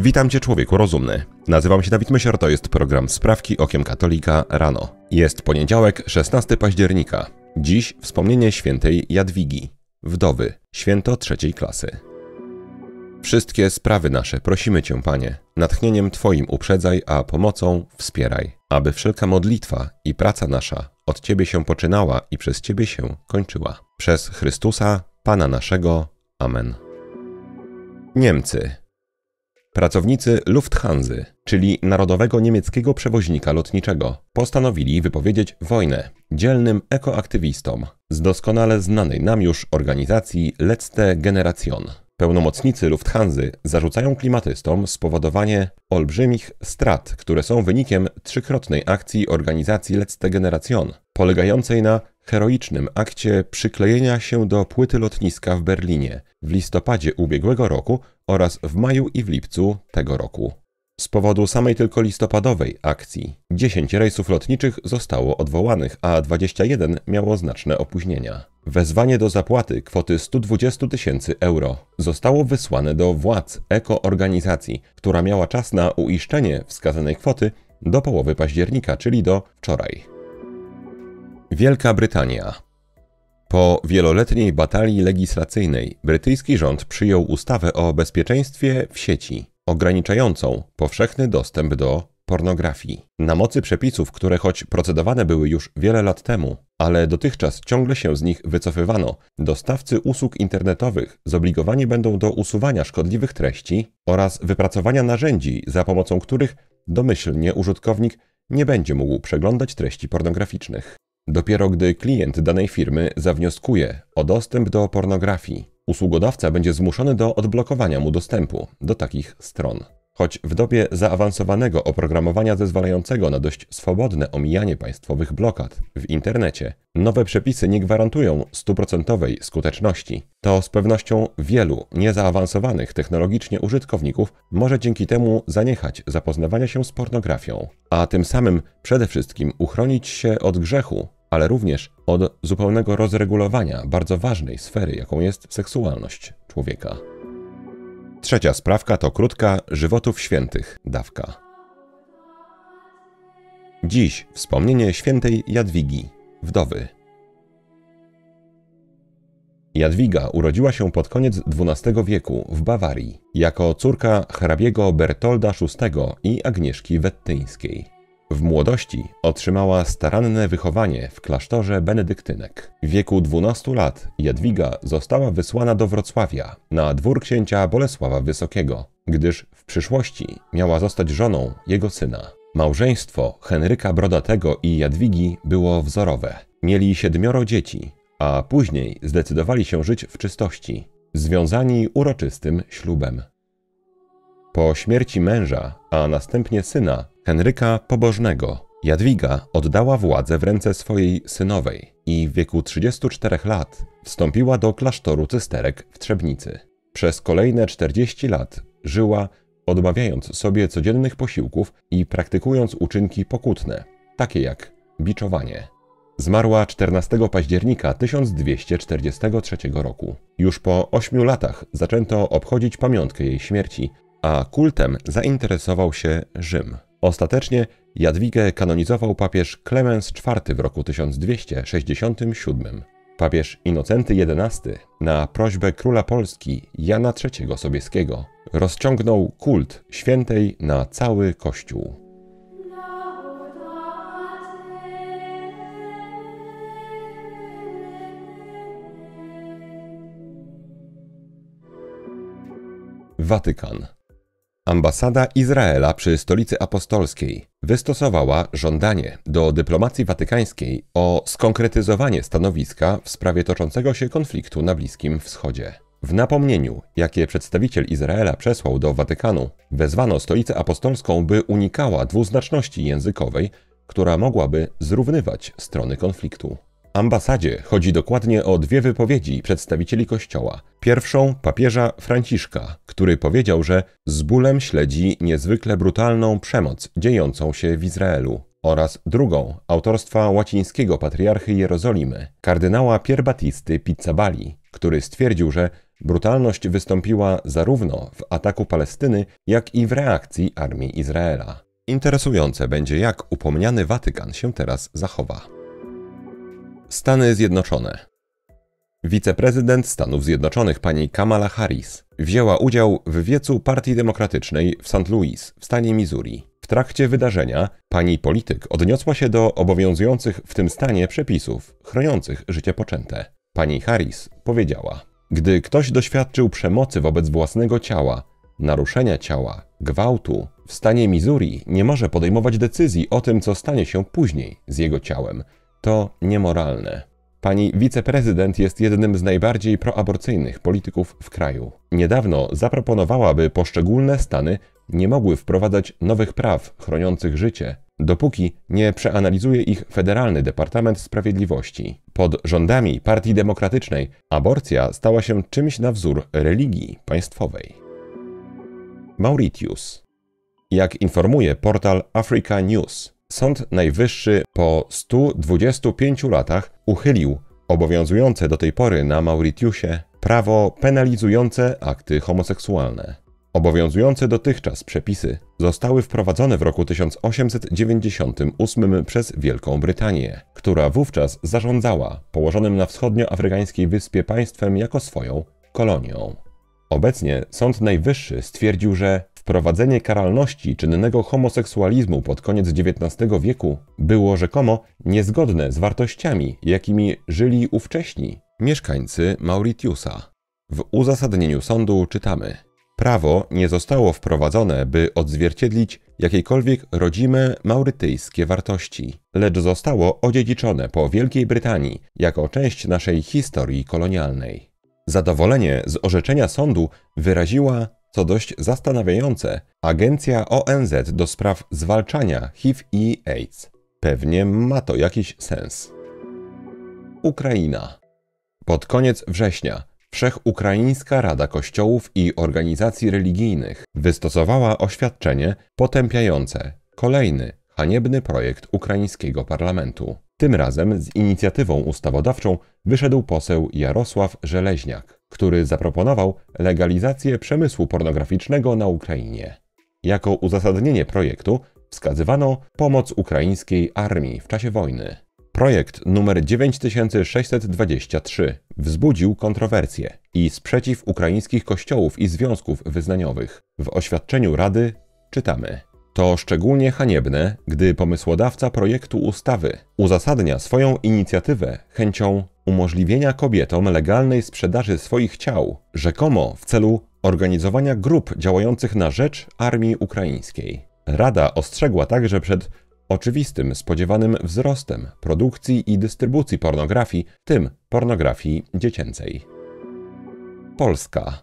Witam Cię człowieku rozumny. Nazywam się Dawid Mysior, to jest program Sprawki Okiem Katolika rano. Jest poniedziałek, 16 października. Dziś wspomnienie świętej Jadwigi, wdowy, święto trzeciej klasy. Wszystkie sprawy nasze prosimy Cię, Panie, natchnieniem Twoim uprzedzaj, a pomocą wspieraj, aby wszelka modlitwa i praca nasza od Ciebie się poczynała i przez Ciebie się kończyła. Przez Chrystusa, Pana naszego. Amen. Niemcy Pracownicy Lufthansa, czyli narodowego niemieckiego przewoźnika lotniczego, postanowili wypowiedzieć wojnę dzielnym ekoaktywistom z doskonale znanej nam już organizacji Letzte Generation. Pełnomocnicy Lufthansa zarzucają klimatystom spowodowanie olbrzymich strat, które są wynikiem trzykrotnej akcji organizacji Letzte Generation, polegającej na heroicznym akcie przyklejenia się do płyty lotniska w Berlinie w listopadzie ubiegłego roku oraz w maju i w lipcu tego roku. Z powodu samej tylko listopadowej akcji 10 rejsów lotniczych zostało odwołanych, a 21 miało znaczne opóźnienia. Wezwanie do zapłaty kwoty 120 tysięcy euro zostało wysłane do władz ekoorganizacji, która miała czas na uiszczenie wskazanej kwoty do połowy października, czyli do wczoraj. Wielka Brytania po wieloletniej batalii legislacyjnej brytyjski rząd przyjął ustawę o bezpieczeństwie w sieci, ograniczającą powszechny dostęp do pornografii. Na mocy przepisów, które choć procedowane były już wiele lat temu, ale dotychczas ciągle się z nich wycofywano, dostawcy usług internetowych zobligowani będą do usuwania szkodliwych treści oraz wypracowania narzędzi, za pomocą których domyślnie użytkownik nie będzie mógł przeglądać treści pornograficznych. Dopiero gdy klient danej firmy zawnioskuje o dostęp do pornografii, usługodawca będzie zmuszony do odblokowania mu dostępu do takich stron. Choć w dobie zaawansowanego oprogramowania zezwalającego na dość swobodne omijanie państwowych blokad w internecie, nowe przepisy nie gwarantują stuprocentowej skuteczności, to z pewnością wielu niezaawansowanych technologicznie użytkowników może dzięki temu zaniechać zapoznawania się z pornografią, a tym samym przede wszystkim uchronić się od grzechu ale również od zupełnego rozregulowania bardzo ważnej sfery, jaką jest seksualność człowieka. Trzecia sprawka to krótka żywotów świętych dawka. Dziś wspomnienie świętej Jadwigi, wdowy. Jadwiga urodziła się pod koniec XII wieku w Bawarii jako córka hrabiego Bertolda VI i Agnieszki Wettyńskiej. W młodości otrzymała staranne wychowanie w klasztorze benedyktynek. W wieku 12 lat Jadwiga została wysłana do Wrocławia na dwór księcia Bolesława Wysokiego, gdyż w przyszłości miała zostać żoną jego syna. Małżeństwo Henryka Brodatego i Jadwigi było wzorowe. Mieli siedmioro dzieci, a później zdecydowali się żyć w czystości, związani uroczystym ślubem. Po śmierci męża, a następnie syna, Henryka Pobożnego, Jadwiga oddała władzę w ręce swojej synowej i w wieku 34 lat wstąpiła do klasztoru cysterek w Trzebnicy. Przez kolejne 40 lat żyła, odmawiając sobie codziennych posiłków i praktykując uczynki pokutne, takie jak biczowanie. Zmarła 14 października 1243 roku. Już po ośmiu latach zaczęto obchodzić pamiątkę jej śmierci a kultem zainteresował się Rzym. Ostatecznie Jadwigę kanonizował papież Klemens IV w roku 1267. Papież Inocenty XI na prośbę króla Polski Jana III Sobieskiego rozciągnął kult świętej na cały kościół. Watykan. Ambasada Izraela przy Stolicy Apostolskiej wystosowała żądanie do dyplomacji watykańskiej o skonkretyzowanie stanowiska w sprawie toczącego się konfliktu na Bliskim Wschodzie. W napomnieniu, jakie przedstawiciel Izraela przesłał do Watykanu, wezwano Stolicę Apostolską, by unikała dwuznaczności językowej, która mogłaby zrównywać strony konfliktu ambasadzie chodzi dokładnie o dwie wypowiedzi przedstawicieli Kościoła. Pierwszą papieża Franciszka, który powiedział, że z bólem śledzi niezwykle brutalną przemoc dziejącą się w Izraelu oraz drugą autorstwa łacińskiego patriarchy Jerozolimy, kardynała Pierbatisty Pizzabali, który stwierdził, że brutalność wystąpiła zarówno w ataku Palestyny, jak i w reakcji armii Izraela. Interesujące będzie, jak upomniany Watykan się teraz zachowa. Stany Zjednoczone. Wiceprezydent Stanów Zjednoczonych pani Kamala Harris wzięła udział w wiecu Partii Demokratycznej w St. Louis w stanie Missouri. W trakcie wydarzenia pani polityk odniosła się do obowiązujących w tym stanie przepisów chroniących życie poczęte. Pani Harris powiedziała: Gdy ktoś doświadczył przemocy wobec własnego ciała, naruszenia ciała, gwałtu, w stanie Missouri nie może podejmować decyzji o tym, co stanie się później z jego ciałem to niemoralne. Pani wiceprezydent jest jednym z najbardziej proaborcyjnych polityków w kraju. Niedawno zaproponowała, by poszczególne stany nie mogły wprowadzać nowych praw chroniących życie, dopóki nie przeanalizuje ich Federalny Departament Sprawiedliwości. Pod rządami Partii Demokratycznej aborcja stała się czymś na wzór religii państwowej. Mauritius. Jak informuje portal Africa News, Sąd Najwyższy po 125 latach uchylił obowiązujące do tej pory na Mauritiusie prawo penalizujące akty homoseksualne. Obowiązujące dotychczas przepisy zostały wprowadzone w roku 1898 przez Wielką Brytanię, która wówczas zarządzała położonym na wschodnioafrykańskiej wyspie państwem jako swoją kolonią. Obecnie Sąd Najwyższy stwierdził, że Wprowadzenie karalności czynnego homoseksualizmu pod koniec XIX wieku było rzekomo niezgodne z wartościami, jakimi żyli ówcześni mieszkańcy Mauritiusa. W uzasadnieniu sądu czytamy: Prawo nie zostało wprowadzone, by odzwierciedlić jakiekolwiek rodzime maurytyjskie wartości, lecz zostało odziedziczone po Wielkiej Brytanii jako część naszej historii kolonialnej. Zadowolenie z orzeczenia sądu wyraziła co dość zastanawiające, Agencja ONZ do spraw zwalczania HIV i AIDS. Pewnie ma to jakiś sens. Ukraina. Pod koniec września Wszechukraińska Rada Kościołów i Organizacji Religijnych wystosowała oświadczenie potępiające kolejny haniebny projekt ukraińskiego parlamentu. Tym razem z inicjatywą ustawodawczą wyszedł poseł Jarosław Żeleźniak który zaproponował legalizację przemysłu pornograficznego na Ukrainie. Jako uzasadnienie projektu wskazywano pomoc ukraińskiej armii w czasie wojny. Projekt numer 9623 wzbudził kontrowersje i sprzeciw ukraińskich kościołów i związków wyznaniowych. W oświadczeniu Rady czytamy. To szczególnie haniebne, gdy pomysłodawca projektu ustawy uzasadnia swoją inicjatywę chęcią umożliwienia kobietom legalnej sprzedaży swoich ciał, rzekomo w celu organizowania grup działających na rzecz armii ukraińskiej. Rada ostrzegła także przed oczywistym, spodziewanym wzrostem produkcji i dystrybucji pornografii, w tym pornografii dziecięcej. Polska.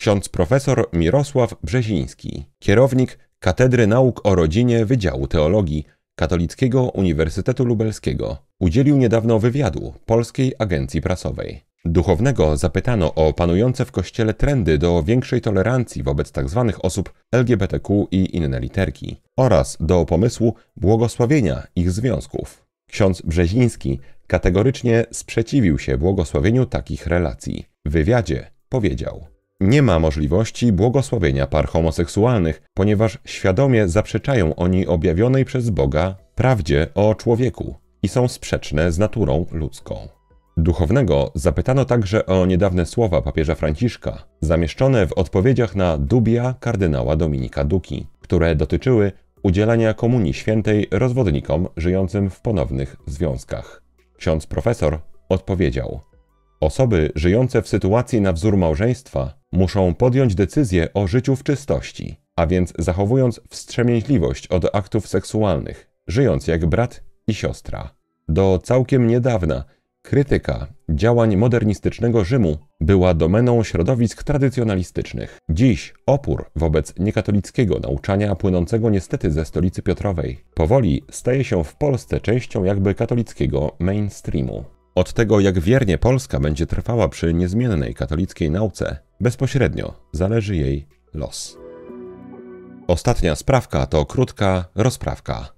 Ksiądz profesor Mirosław Brzeziński, kierownik Katedry Nauk o Rodzinie Wydziału Teologii Katolickiego Uniwersytetu Lubelskiego. Udzielił niedawno wywiadu Polskiej Agencji Prasowej. Duchownego zapytano o panujące w kościele trendy do większej tolerancji wobec tzw. Tak osób LGBTQ i inne literki oraz do pomysłu błogosławienia ich związków. Ksiądz Brzeziński kategorycznie sprzeciwił się błogosławieniu takich relacji. W wywiadzie powiedział: nie ma możliwości błogosławienia par homoseksualnych, ponieważ świadomie zaprzeczają oni objawionej przez Boga prawdzie o człowieku i są sprzeczne z naturą ludzką. Duchownego zapytano także o niedawne słowa papieża Franciszka, zamieszczone w odpowiedziach na dubia kardynała Dominika Duki, które dotyczyły udzielania komunii świętej rozwodnikom żyjącym w ponownych związkach. Ksiądz profesor odpowiedział: Osoby żyjące w sytuacji na wzór małżeństwa muszą podjąć decyzję o życiu w czystości, a więc zachowując wstrzemięźliwość od aktów seksualnych, żyjąc jak brat i siostra. Do całkiem niedawna krytyka działań modernistycznego Rzymu była domeną środowisk tradycjonalistycznych. Dziś opór wobec niekatolickiego nauczania płynącego niestety ze stolicy Piotrowej powoli staje się w Polsce częścią jakby katolickiego mainstreamu. Od tego, jak wiernie Polska będzie trwała przy niezmiennej katolickiej nauce, bezpośrednio zależy jej los. Ostatnia sprawka to krótka rozprawka.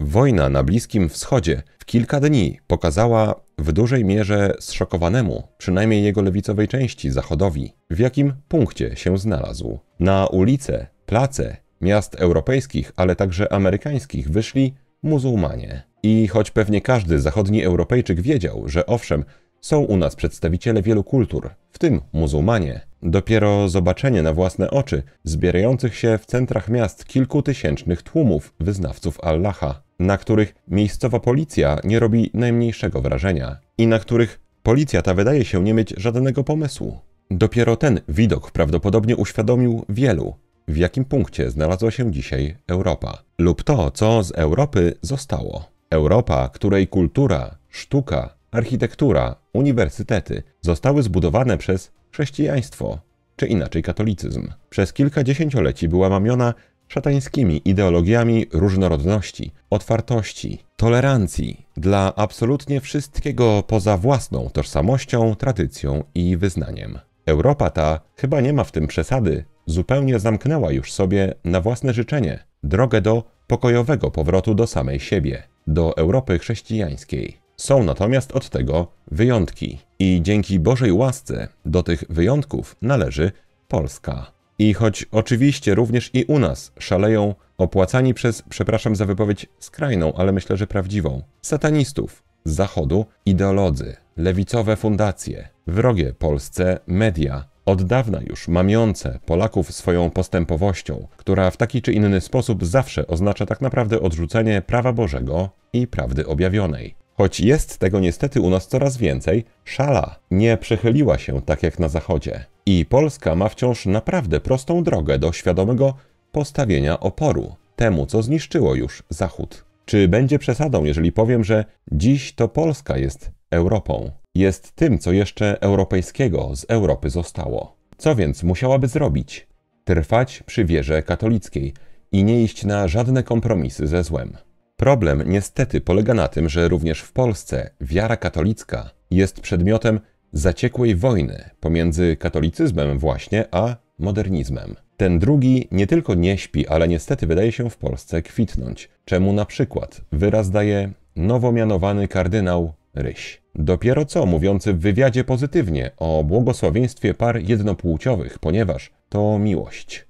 Wojna na Bliskim Wschodzie w kilka dni pokazała w dużej mierze zszokowanemu, przynajmniej jego lewicowej części zachodowi, w jakim punkcie się znalazł. Na ulice, place miast europejskich, ale także amerykańskich wyszli muzułmanie. I choć pewnie każdy zachodni Europejczyk wiedział, że owszem, są u nas przedstawiciele wielu kultur, w tym muzułmanie, dopiero zobaczenie na własne oczy zbierających się w centrach miast kilkutysięcznych tłumów wyznawców Allaha, na których miejscowa policja nie robi najmniejszego wrażenia i na których policja ta wydaje się nie mieć żadnego pomysłu. Dopiero ten widok prawdopodobnie uświadomił wielu, w jakim punkcie znalazła się dzisiaj Europa, lub to, co z Europy zostało. Europa, której kultura, sztuka, architektura, uniwersytety zostały zbudowane przez chrześcijaństwo, czy inaczej katolicyzm. Przez kilka dziesięcioleci była mamiona szatańskimi ideologiami różnorodności, otwartości, tolerancji dla absolutnie wszystkiego poza własną tożsamością, tradycją i wyznaniem. Europa ta, chyba nie ma w tym przesady, zupełnie zamknęła już sobie na własne życzenie drogę do pokojowego powrotu do samej siebie do Europy chrześcijańskiej. Są natomiast od tego wyjątki i dzięki Bożej łasce do tych wyjątków należy Polska. I choć oczywiście również i u nas szaleją opłacani przez, przepraszam za wypowiedź skrajną, ale myślę, że prawdziwą, satanistów z zachodu, ideolodzy, lewicowe fundacje, wrogie Polsce media, od dawna już mamiące Polaków swoją postępowością, która w taki czy inny sposób zawsze oznacza tak naprawdę odrzucenie prawa Bożego i prawdy objawionej. Choć jest tego niestety u nas coraz więcej, szala nie przechyliła się tak jak na Zachodzie. I Polska ma wciąż naprawdę prostą drogę do świadomego postawienia oporu temu, co zniszczyło już Zachód. Czy będzie przesadą, jeżeli powiem, że dziś to Polska jest Europą? Jest tym, co jeszcze europejskiego z Europy zostało. Co więc musiałaby zrobić? Trwać przy wierze katolickiej i nie iść na żadne kompromisy ze złem. Problem niestety polega na tym, że również w Polsce wiara katolicka jest przedmiotem zaciekłej wojny pomiędzy katolicyzmem właśnie a modernizmem. Ten drugi nie tylko nie śpi, ale niestety wydaje się w Polsce kwitnąć, czemu na przykład wyraz daje nowo mianowany kardynał Ryś. Dopiero co mówiący w wywiadzie pozytywnie o błogosławieństwie par jednopłciowych, ponieważ to miłość.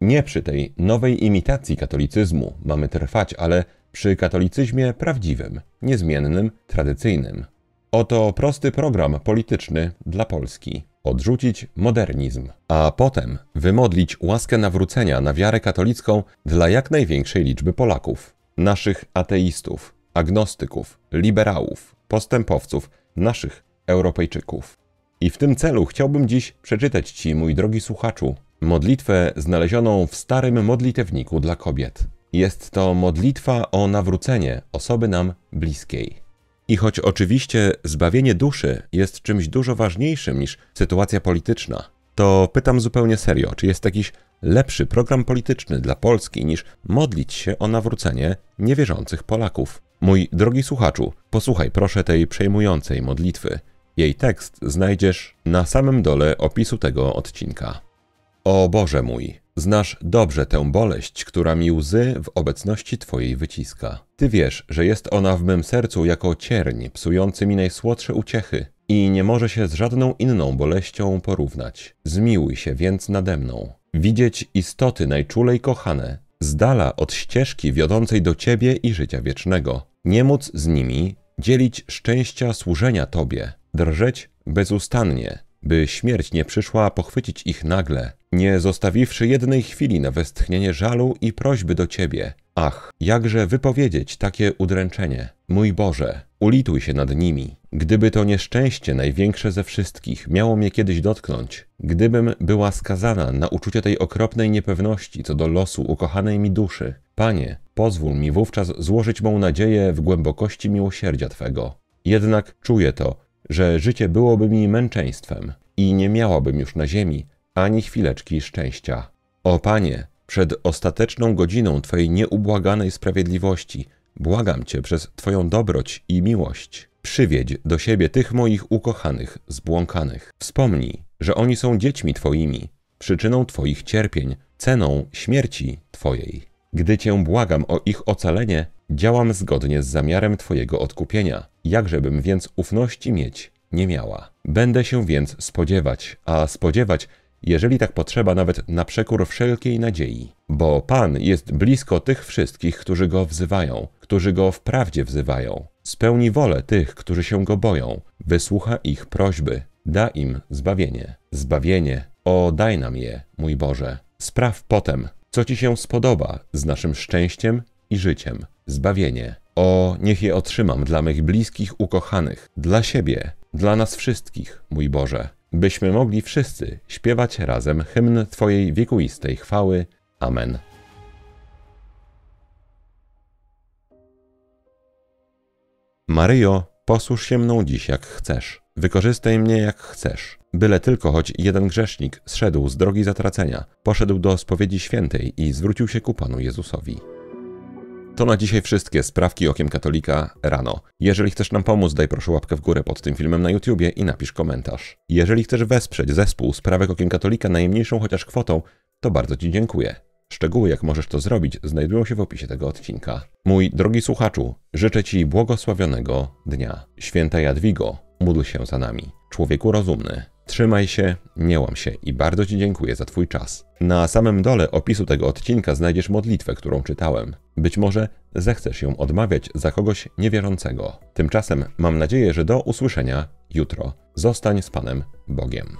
Nie przy tej nowej imitacji katolicyzmu mamy trwać, ale przy katolicyzmie prawdziwym, niezmiennym, tradycyjnym. Oto prosty program polityczny dla Polski. Odrzucić modernizm, a potem wymodlić łaskę nawrócenia na wiarę katolicką dla jak największej liczby Polaków, naszych ateistów, agnostyków, liberałów, postępowców, naszych Europejczyków. I w tym celu chciałbym dziś przeczytać Ci, mój drogi słuchaczu, modlitwę znalezioną w starym modlitewniku dla kobiet. Jest to modlitwa o nawrócenie osoby nam bliskiej. I choć oczywiście zbawienie duszy jest czymś dużo ważniejszym niż sytuacja polityczna, to pytam zupełnie serio, czy jest jakiś lepszy program polityczny dla Polski niż modlić się o nawrócenie niewierzących Polaków? Mój drogi słuchaczu, posłuchaj proszę tej przejmującej modlitwy. Jej tekst znajdziesz na samym dole opisu tego odcinka. O Boże mój, znasz dobrze tę boleść, która mi łzy w obecności Twojej wyciska. Ty wiesz, że jest ona w mym sercu jako cierń psujący mi najsłodsze uciechy i nie może się z żadną inną boleścią porównać. Zmiłuj się więc nade mną. Widzieć istoty najczulej kochane, z dala od ścieżki wiodącej do Ciebie i życia wiecznego, nie móc z nimi dzielić szczęścia służenia Tobie, drżeć bezustannie, by śmierć nie przyszła pochwycić ich nagle, nie zostawiwszy jednej chwili na westchnienie żalu i prośby do Ciebie. Ach, jakże wypowiedzieć takie udręczenie? Mój Boże, Ulituj się nad nimi. Gdyby to nieszczęście, największe ze wszystkich, miało mnie kiedyś dotknąć, gdybym była skazana na uczucie tej okropnej niepewności co do losu ukochanej mi duszy, Panie, pozwól mi wówczas złożyć mą nadzieję w głębokości miłosierdzia Twego. Jednak czuję to, że życie byłoby mi męczeństwem i nie miałabym już na ziemi ani chwileczki szczęścia. O Panie, przed ostateczną godziną Twojej nieubłaganej sprawiedliwości – Błagam Cię przez Twoją dobroć i miłość, przywiedź do siebie tych moich ukochanych, zbłąkanych. Wspomnij, że oni są dziećmi Twoimi, przyczyną Twoich cierpień, ceną śmierci Twojej. Gdy Cię błagam o ich ocalenie, działam zgodnie z zamiarem Twojego odkupienia, jakżebym więc ufności mieć nie miała. Będę się więc spodziewać, a spodziewać jeżeli tak potrzeba, nawet na przekór wszelkiej nadziei. Bo Pan jest blisko tych wszystkich, którzy go wzywają, którzy go wprawdzie wzywają. Spełni wolę tych, którzy się go boją, wysłucha ich prośby, da im zbawienie. Zbawienie, o daj nam je, mój Boże. Spraw potem, co ci się spodoba z naszym szczęściem i życiem. Zbawienie. O, niech je otrzymam dla mych bliskich ukochanych, dla siebie, dla nas wszystkich, mój Boże byśmy mogli wszyscy śpiewać razem hymn Twojej wiekuistej chwały. Amen. Maryjo, posłuż się mną dziś jak chcesz. Wykorzystaj mnie jak chcesz. Byle tylko choć jeden grzesznik zszedł z drogi zatracenia, poszedł do spowiedzi świętej i zwrócił się ku Panu Jezusowi. To na dzisiaj wszystkie sprawki Okiem Katolika rano. Jeżeli chcesz nam pomóc, daj proszę łapkę w górę pod tym filmem na YouTubie i napisz komentarz. Jeżeli chcesz wesprzeć zespół Sprawek Okiem Katolika najmniejszą chociaż kwotą, to bardzo Ci dziękuję. Szczegóły, jak możesz to zrobić, znajdują się w opisie tego odcinka. Mój drogi słuchaczu, życzę Ci błogosławionego dnia. Święta Jadwigo, módl się za nami. Człowieku rozumny. Trzymaj się, nie łam się i bardzo Ci dziękuję za Twój czas. Na samym dole opisu tego odcinka znajdziesz modlitwę, którą czytałem. Być może zechcesz ją odmawiać za kogoś niewierzącego. Tymczasem mam nadzieję, że do usłyszenia jutro. Zostań z Panem Bogiem.